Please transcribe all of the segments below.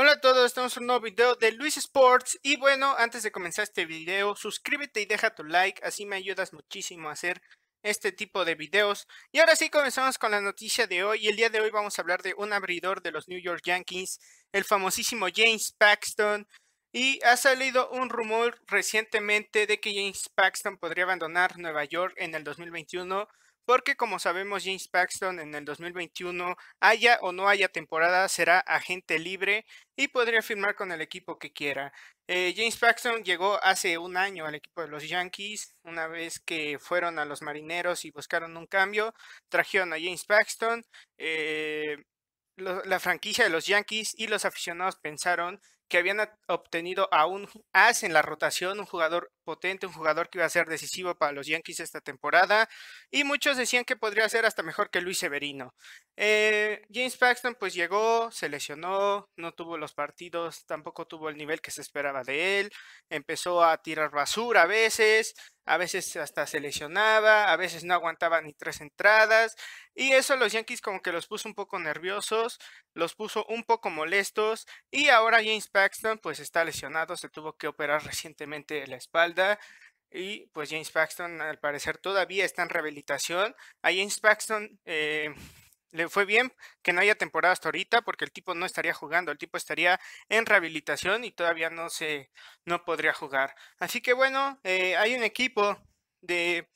Hola a todos, estamos en un nuevo video de Luis Sports y bueno, antes de comenzar este video, suscríbete y deja tu like, así me ayudas muchísimo a hacer este tipo de videos. Y ahora sí comenzamos con la noticia de hoy el día de hoy vamos a hablar de un abridor de los New York Yankees, el famosísimo James Paxton. Y ha salido un rumor recientemente de que James Paxton podría abandonar Nueva York en el 2021 porque como sabemos James Paxton en el 2021, haya o no haya temporada, será agente libre y podría firmar con el equipo que quiera. Eh, James Paxton llegó hace un año al equipo de los Yankees, una vez que fueron a los Marineros y buscaron un cambio, trajeron a James Paxton, eh, la franquicia de los Yankees y los aficionados pensaron que habían obtenido a un as ah, en la rotación, un jugador potente, un jugador que iba a ser decisivo para los Yankees esta temporada, y muchos decían que podría ser hasta mejor que Luis Severino. Eh, James Paxton pues llegó, se lesionó, no tuvo los partidos, tampoco tuvo el nivel que se esperaba de él, empezó a tirar basura a veces, a veces hasta se lesionaba, a veces no aguantaba ni tres entradas, y eso los Yankees como que los puso un poco nerviosos, los puso un poco molestos, y ahora James Paxton pues está lesionado, se tuvo que operar recientemente la espalda, y pues James Paxton al parecer todavía está en rehabilitación. A James Paxton... Eh, le fue bien que no haya temporada hasta ahorita porque el tipo no estaría jugando, el tipo estaría en rehabilitación y todavía no se no podría jugar. Así que bueno, eh, hay un equipo de,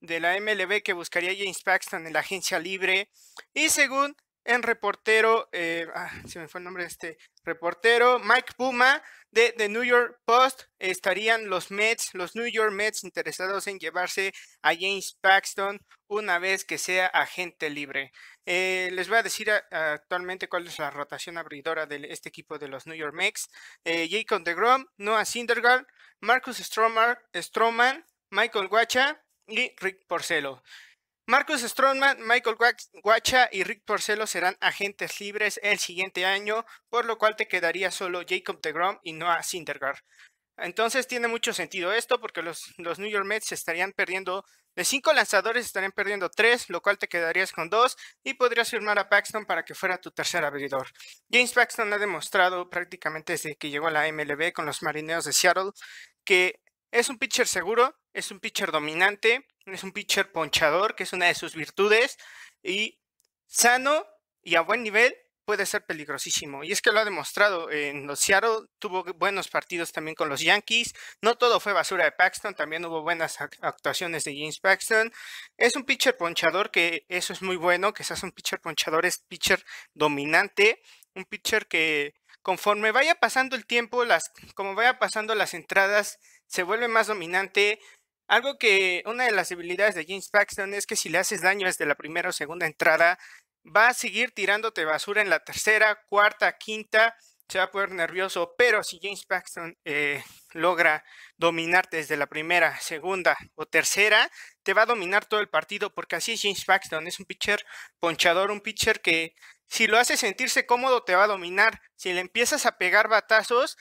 de, la MLB que buscaría a James Paxton en la agencia libre y según el reportero, eh, ah, se me fue el nombre de este reportero, Mike Puma, de The New York Post estarían los Mets, los New York Mets interesados en llevarse a James Paxton una vez que sea agente libre. Eh, les voy a decir actualmente cuál es la rotación abridora de este equipo de los New York Mets. Eh, Jacob DeGrom, Noah Syndergaard, Marcus Stroman, Stroman Michael Guacha y Rick Porcelo. Marcus Stroman, Michael Guacha y Rick Porcelo serán agentes libres el siguiente año, por lo cual te quedaría solo Jacob DeGrom y no a Syndergaard. Entonces tiene mucho sentido esto porque los, los New York Mets estarían perdiendo, de cinco lanzadores estarían perdiendo tres, lo cual te quedarías con dos y podrías firmar a Paxton para que fuera tu tercer abridor. James Paxton ha demostrado prácticamente desde que llegó a la MLB con los Marineros de Seattle que es un pitcher seguro, es un pitcher dominante es un pitcher ponchador, que es una de sus virtudes, y sano y a buen nivel puede ser peligrosísimo. Y es que lo ha demostrado. En los Seattle tuvo buenos partidos también con los Yankees. No todo fue basura de Paxton, también hubo buenas actuaciones de James Paxton. Es un pitcher ponchador, que eso es muy bueno, que seas un pitcher ponchador, es pitcher dominante, un pitcher que conforme vaya pasando el tiempo, las, como vaya pasando las entradas, se vuelve más dominante, algo que una de las debilidades de James Paxton es que si le haces daño desde la primera o segunda entrada, va a seguir tirándote basura en la tercera, cuarta, quinta, se va a poner nervioso, pero si James Paxton eh, logra dominarte desde la primera, segunda o tercera, te va a dominar todo el partido, porque así es James Paxton, es un pitcher ponchador, un pitcher que si lo hace sentirse cómodo te va a dominar, si le empiezas a pegar batazos,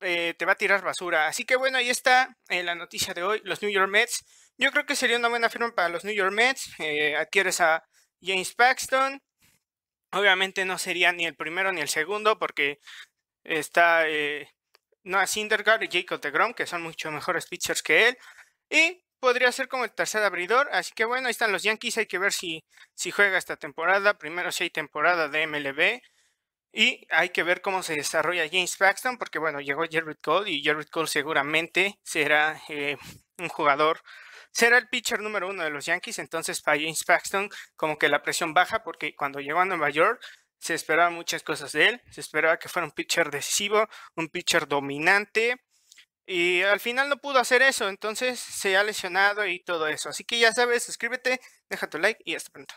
eh, te va a tirar basura. Así que bueno, ahí está eh, la noticia de hoy, los New York Mets. Yo creo que sería una buena firma para los New York Mets. Eh, adquieres a James Paxton. Obviamente no sería ni el primero ni el segundo porque está no a Syndergaard y Jacob DeGrom, que son mucho mejores pitchers que él. Y podría ser como el tercer abridor. Así que bueno, ahí están los Yankees. Hay que ver si, si juega esta temporada. Primero si hay temporada de MLB. Y hay que ver cómo se desarrolla James Paxton, porque bueno, llegó Jerry Cole y Jared Cole seguramente será eh, un jugador, será el pitcher número uno de los Yankees. Entonces, para James Paxton, como que la presión baja, porque cuando llegó a Nueva York, se esperaban muchas cosas de él. Se esperaba que fuera un pitcher decisivo, un pitcher dominante. Y al final no pudo hacer eso, entonces se ha lesionado y todo eso. Así que ya sabes, suscríbete, deja tu like y hasta pronto.